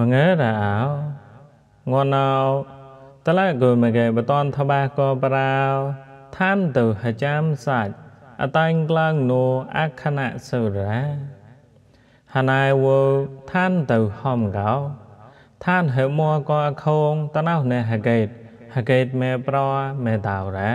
មងើរោងណោតឡកុមកេបតនថបាកោប្រោឋានទៅហចាំសាច់អតាញ់ក្លងនោអខណសុរាហណៃវោឋានទៅហមកោឋានហិមួកោអខងតណោណេហកេតហកេតមេប្រមេតោរា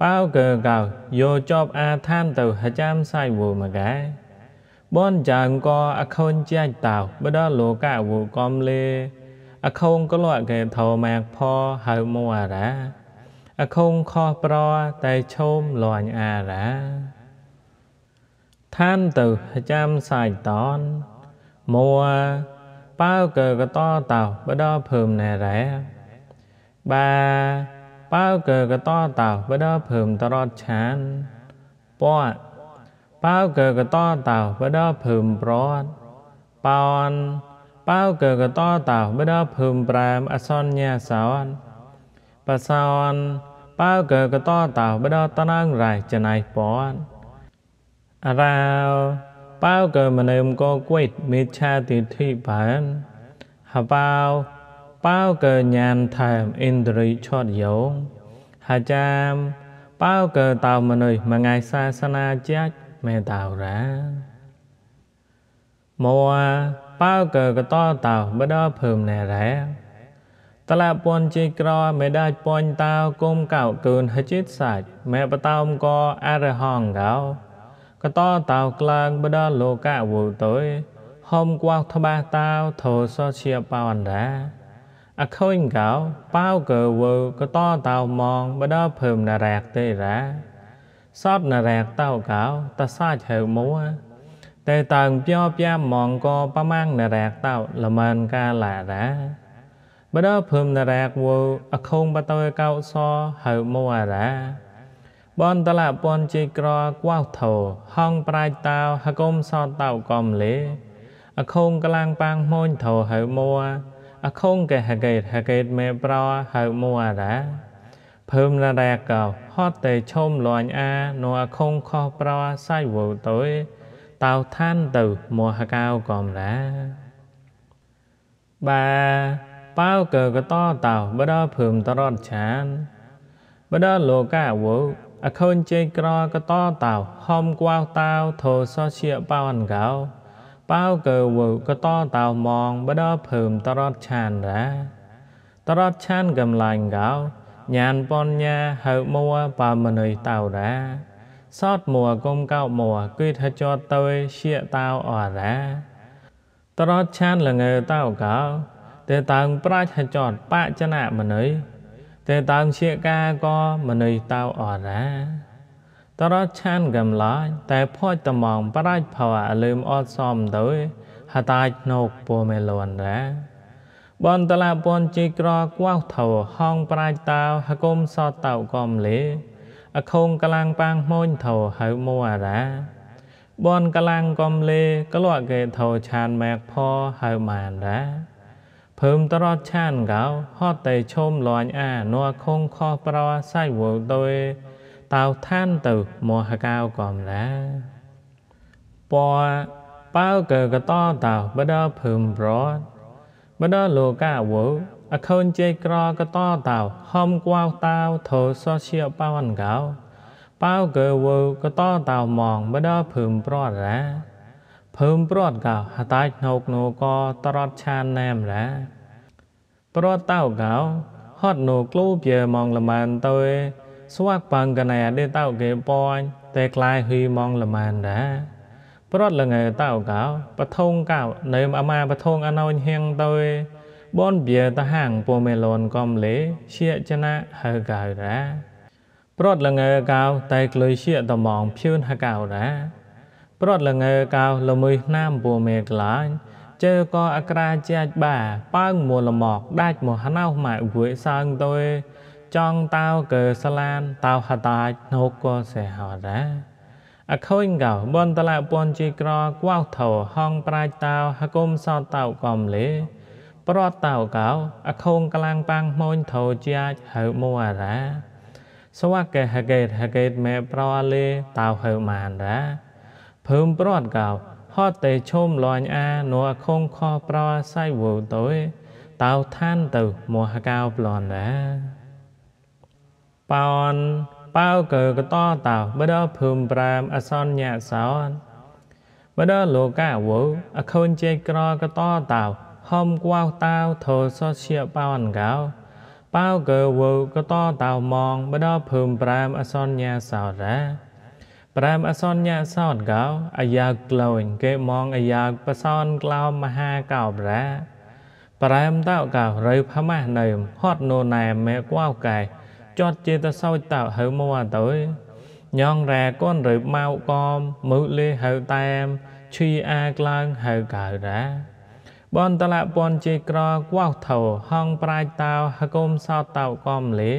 បោកើកោយោចប់អាឋានទៅហចាំសាច់វោមកែបនយ៉ាងក៏អខូនជាចតោបដលោកវូកំលេ អខូនក៏លក់កែធោម៉ាក់ផហៅមួអារា អខូនខោះប្រតែឈោមលាញ់អារាឋានទៅចាំសាយតនមួបើកកតតោបដភើមណែរ៉ែបាបើកកតតោបដភើមតរតឆានពណ៌ប៉ៅកើកតតៅបដភឹមប្រត់ប៉ោនប៉ៅកើកតតៅបដភឹម5អសនញាសោនបសោនប៉ៅកើកតតៅបដតណងរៃចណៃពនអរោប៉ៅកើមនឹមកគួយមេឆាទិធិបានហបៅប៉ៅកើញានថែមឥន្ទ្រីឆតយោងហាចាមប៉ៅកើតៅមនុស្សមួយថ្ងៃសាសនាជាចមេតោរាមួប៉ៅកកតតោបដភើមណែរ៉ាតឡាពនជិក្រមេដាច់ពនតោគុំកៅគឿនហចិតសាច់មេបតោមកអរហងកោកតតោក្លាងបដលោកវុទុយហមគួថ្បាតោធោសជាបោអណ្ដាអខូនកោប៉ៅកវុកតតោមងបដភើមណរ៉ាទេរ៉ាសតនរែកតោកោតសាចហៅមួតែតើងភ្យោភ្យាមងកប្រមាំងនរែកតោល្មើនកាលារាបដោភឹមនរែកវអខុងបតយកោសហៅមួរា បនតលពនជ័យក្រកវថោហងប្រាយតោហកុំសតតោកំលេ អខុងកលាំងប៉ាងម៉ូនថោហៅមួអខុងកែហកេតហកេតមេប្រហៅមួរាភើមណារាកោហត់តែឈុំលាញ់អានអខុងខោះប្រសៃវទៅតៅឋានទៅមហកៅកំរាបាប៉ៅកើកតតៅបដភើមតរតឆានបដលោកាវោអខូនជេក្រកតតៅហំគួវតៅធោសជាប៉ៅអង្កោប៉ៅកើវោកតតៅมองបដភើមតរតឆានរាតរតឆានកំឡាញ់កោញានបញ្ញាហៅមួបើមនីតោរាសតមួកុំកោមួគិតហចតតើជាតោអរាត្រតឆានលងើតោកោតែតាំងប្រាជ្ញហចតបច្ចនៈមនីតែតាំងជាកាកមនីតោអរាតរឆានកំឡាញ់តែផោចតំងប្រាច់ផវអលឹមអត់សមទៅហតាចណូកពូមេលនដែរបន្ទលាពនជីក្រកវថោហងប្រាច់តោហកុំសតោកំលេ អខងកលាំងប៉ាងម៉ូនថោហៅមូអារាបនកលាំងកំលេក្លក់កេថោឆានម៉ែកផហៅម៉ានរាភើមតរតឆានកោហត់តែឈុំលាញ់អានัวខងខោះប្រសៃវលទុយតោឋានទៅមហកៅកំរាពណ៌ប៉ៅកកតតោបដភើមប្រត់ម្ដងលោកាវោអខូនជ័យក្រកតតោហំគួតោធោសជាបវនកោប៉ៅកើវោកតតោมองម្ដងភឹមប្រតរាភឹមប្រតកោហតាច់ណោកណូកតរតឆានណែមរាប្រតតោកោហត់ណូក្លូជាมองល្មានតើស្វាក់បង្កណែដេតោគេពន់តែក្លាយហ៊ីมองល្មានដែរប្រត់លងតៅកៅបថងកៅនៅអាម៉ាបថងអណោញហៀងទៅបនបៀតហាងពូមេឡនកំលេជាចណាហើកៅរ៉ាប្រត់លងកៅតែក្លុយជាតំងភឿនហកៅរ៉ាប្រត់លងកៅលមួយណាមពូមេក្លាញ់ជើក៏អក្រាជាចបាប៉ើងមូលមកដាច់មហណៅម៉ែវួយសើងទៅចង់តៅកើសឡានតៅហតាចណូក៏សេះហរ៉ាអខូនកោបនតឡាពនជីក្រកវោថោហងប្រាច់តោហកុំសតោកំលេ ប្រតតោកោអខូនកលាំងប៉ាំងមូនថោជាចហៅមួរាសវកេហកេតហកេតមេប្រលេតោហៅម៉ានរាភើមប្រតកោ ហតតេឈុំលាញ់អានោះអខូនខោប្រសៃវូតោតោឋានទៅមហកោប្លនរាប៉ោនប៉ៅកើកតតោបដភូម5អសនញាសោនបដលោកាវោអខូនជេក្រកតតោហំគួតោធោសជាប៉ៅអង្កោប៉ៅកើវោកតតោមងបដភូម5អសនញាសោរា5អសនញាសោតកោអាយ៉ាក្លោញគេមងអាយ៉ាបសនក្លោមហាកោប្រា5តោកោរៃផមាស់នៅហត់ណូណែមេគួកែចត់ជាតសោចតើហៅមកអត់ទៅញងរ៉ែកូនរើម៉ៅកំមើលលេហៅតាមឈីអាក្លាំងហៅកៅរ៉ាបនតលពនជាក្រកវោថោហងប្រាច់តោហកុំសោតោកំលេ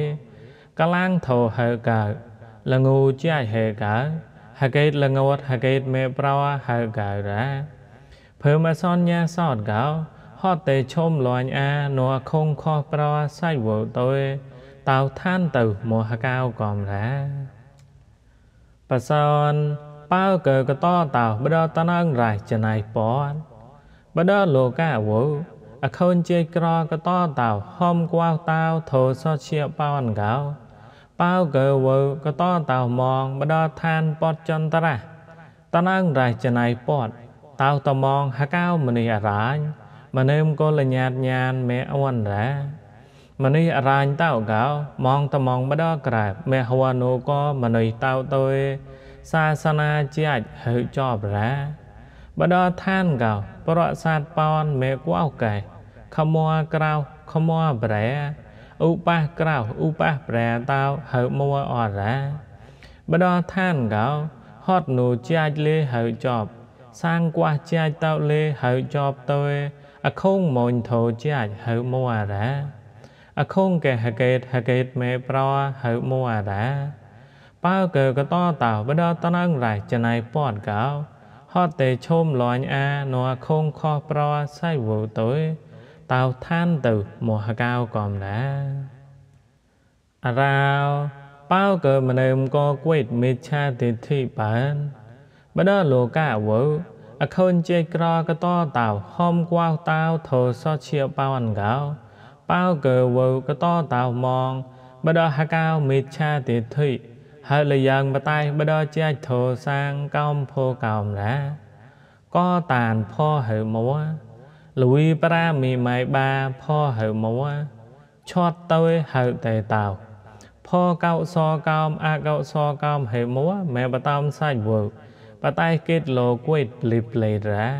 កលាំងថោហៅកៅលងូជាហេកៅហកេតលងវតហកេតមេប្រោហៅកៅរ៉ាភើមអសនញាសោតកៅហតេឈុំលាញ់អានัวខុងខោះប្រោសៃវោតោតៅឋានទៅមហកៅកំរា បសនបើកើកតតៅបដតណងរៃចណៃពតបដលោកាវោអខូនជាក្រកតតៅហំគួតៅធោសជាបោនកៅបើកើវោកតតៅមងបដឋានពតចន្តរៈតណងរៃចណៃពតតៅតមងហកៅមនីអរាញ មនឹមកលញ្ញាតញានមេអវនរាម្នេះរាញតៅកោมองត្មងម្ដក្រាបមហវណូក៏ម្នេះតៅទៅសាសនាជាចហើចបរាបដឋានកោប្រសាទប៉នមេកោកែខមោក្រៅខមោប្រែឧបះក្រៅឧបះប្រែតៅហើមួអរាបដឋានកោហត់នូជាចលេហើចបសាងកោះជាចតៅលេហើចបទៅអខុងមូនធោជាចហើមួអរាអខុងកែហកេតហកេតមេប្រហៅមួអាដាបើកើកតតោបដតណងរៃចណៃពតកោហតតេឈុំលាញ់អានអខុងខោះប្រសៃវូទុយតោឋានទៅមហកោកំណាអរោបើកើមនឹមកគួយមិឆាទិដ្ឋិបានបដលោកាវោអខុនជេក្រកតតោហមគួតោធោសជាបវនកោបើកើវើកតតៅมองបដហកៅមិឆាទិធិហើយលយ៉ាងបតៃបដជាចធោសាងកំភោកំណាក៏តានផោហើមួលវីប្រាមីម៉ៃបាផោហើមួឆត់ទៅហើតែតៅផោកោសកំអកោសកំហេមួមែបតំសាច់វើបតៃគិតលោកួយលីប្លេរ៉ា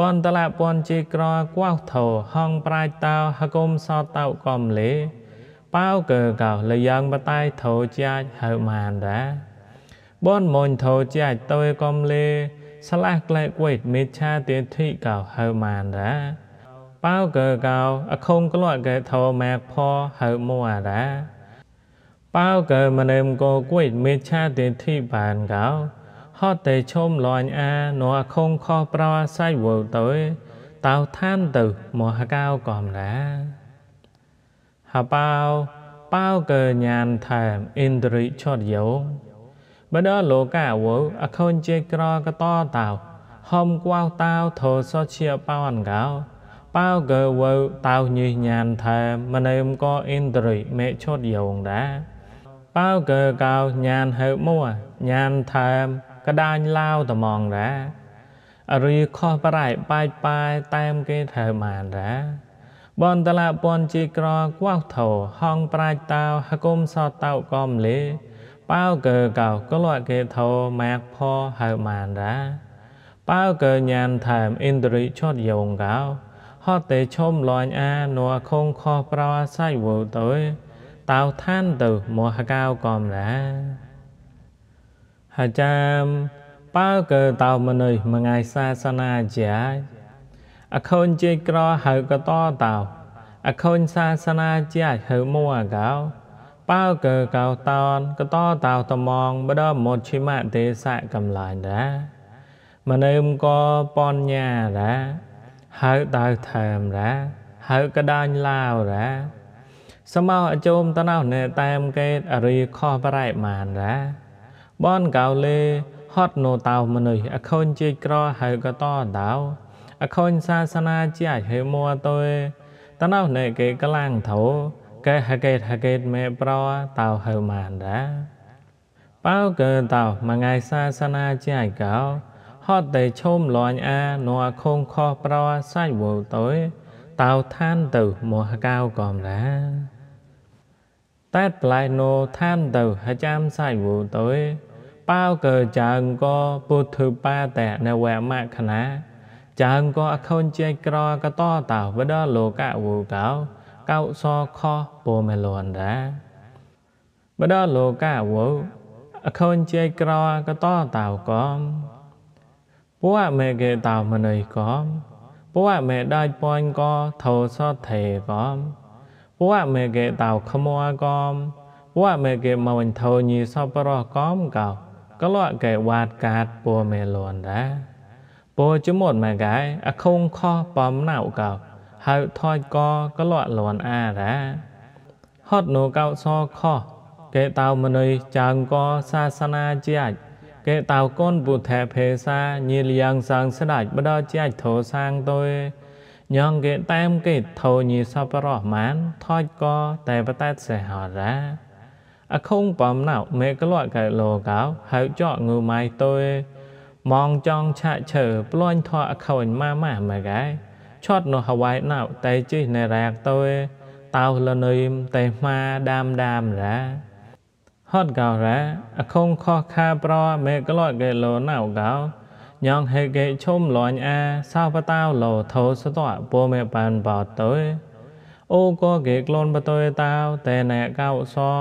បនតលពនជាក្រកោថោហងប្រាយតោហកុំសតោកំលេប៉ៅកើកោលយ៉ាងបតៃថោជាចហើម៉ានដា បនមុនថោជាចតើកំលេ ស្លាស់ក្លែកវេតមេឆាទិធិកោហើម៉ានដាប៉ៅកើកោអខុងក្លក់កែថោម៉ាកផហើមួអាដាប៉ៅកើមនឹមកោគួយមេឆាទិធិបានកោហត់តែឈុំលាញ់អានัวខងខោប្រអសៃវលទៅតៅឋានទៅមហកៅកំណាហបៅប៉ៅកើញានថែមអ៊ីនទ្រីឆតយោបើដល់លោកាវអខូនជេក្រកតតៅហំគួវតៅធោសជាប៉ៅអង្កោប៉ៅកើវតៅញីញានថែមមនេមក៏អ៊ីនទ្រីមេឆតយោងដែរប៉ៅកើកៅញានហើមួញានថែមកដាញឡាវត្មងរារីខោះប្រៃបាយបាយតាមគេធ្វើបានរាបនតឡាពនជីក្រកវោថោហងប្រាច់តោហគុំសតោកំលេប៉ៅកើកោក្លក់គេថោម៉ាកផហើម៉ានរាប៉ៅកើញានថែមអ៊ីនទ្រីឆតយងកោហតេឈុំលាញ់អានួខងខោះប្រោសៃវោទៅតៅឋានទៅមហកៅកំរាអាចារ្យបើកើតោមនុស្សមួយថ្ងៃសាសនាជាអខូនជាក្រហៅកតតោអខូនសាសនាជាហៅមួកោបើកើកោតនកតតោតំងបដមតឈិមទេសៈកំឡាញ់ដែរមនឹមក៏បញ្ញាដែរហៅដៅថែមដែរហៅកដាញ់ឡាវដែរសមោអជុំតណោអ្នកតាមកេតអរិយខោះបរិមានដែរបនកៅលេហត់ណូតៅមនុស្សអខូនជាក្រហើយកតដៅអខូនសាសនាជាហេមួតើតណោណេកេកលាំងធោកេហកេហកេមេប្រតៅហើម៉ានដាប៉ៅកើតៅមួយថ្ងៃសាសនាជាកោហត់តែឈុំលាញ់អាណោខុងខោះប្រសាច់វោតើតៅឋានទៅមហកៅកំដាតែប្លៃណូឋានទៅហចាំសាច់វោតើប៉ៅកើចាងក៏ពុទ្ធឺប៉ាតែនវមខណាចាងក៏អខុនជាក្រកតតោវដលោកវូកោកោសខពោមលនដាបដលោកវូអខុនជាក្រកតតោកំពួកមេកេតោមណៃកំពួកមេដាច់ពាញ់ក៏ធោសថេកំពួកមេកេតោខមោកំពួកមេកេមវិញធោញីសបរកំកោកលក់កែវ៉ាតកាតពួរមេលនដាពួរជមុតម៉ែកែអខុងខោះបំណៅកោហៅថយកកលក់លនអារ៉ាហត់នូកោសខោះកែតៅមនុយចាងកសាសនាជាចកែតៅកូនពុទ្ធេភេសាញីលៀងសាងស្ដាច់បដជាចធោសាងទុយញងកែតាមកែធោញីសបរោះម៉ានថយកតែបតែសេះហរ៉ាအခုံးပမ်နောက်မေကလော့ကဲလောកោហៅចော့ងូម៉ៃទុយម៉ងចង់ឆាក់ឈើប្លន់ថោអខូនម៉ាម៉ាម៉ែកែឆត់នោះហវ៉ៃណៅតែជីណែរ៉ាក់ទុយតៅលនុយតែម៉ាដាមដាមរ៉ាហត់កោរ៉ាអខុងខោះខាប្រ មេក្លោកេលោណៅកោញងហេកេឈុំលាញ់អាសោបតាវលោធោស្ទោពូមេបានបោតទុយអូកោកេក្លូនបតុយតាវតែណែកោសោ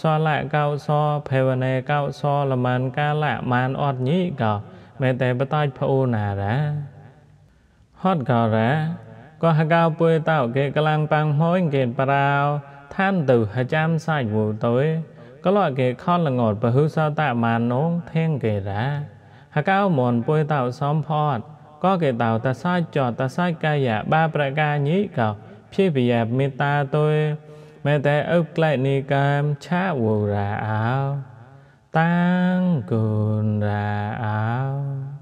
សលៈកោសភេវនេកោសលមានកាលៈមានអត់ញីកោមេតេបតាច់ភូណារាហត់កោរាក៏ហកោពុយតោគេកលាំងប៉ាំងហួយគេប្រោឋានទៅហចាំសាច់វូទៅក៏លគេខនលងត់ពហុសតមាននងធៀងគេរាហកោមនពុយតោសំផត់ក៏គេតោតសាច់ចតសាច់កាយបាប្រកាញីកោភេវយមេតាទុយแม้แต่อึกไกลนิกามชาวราอาตั้งกุลราอาว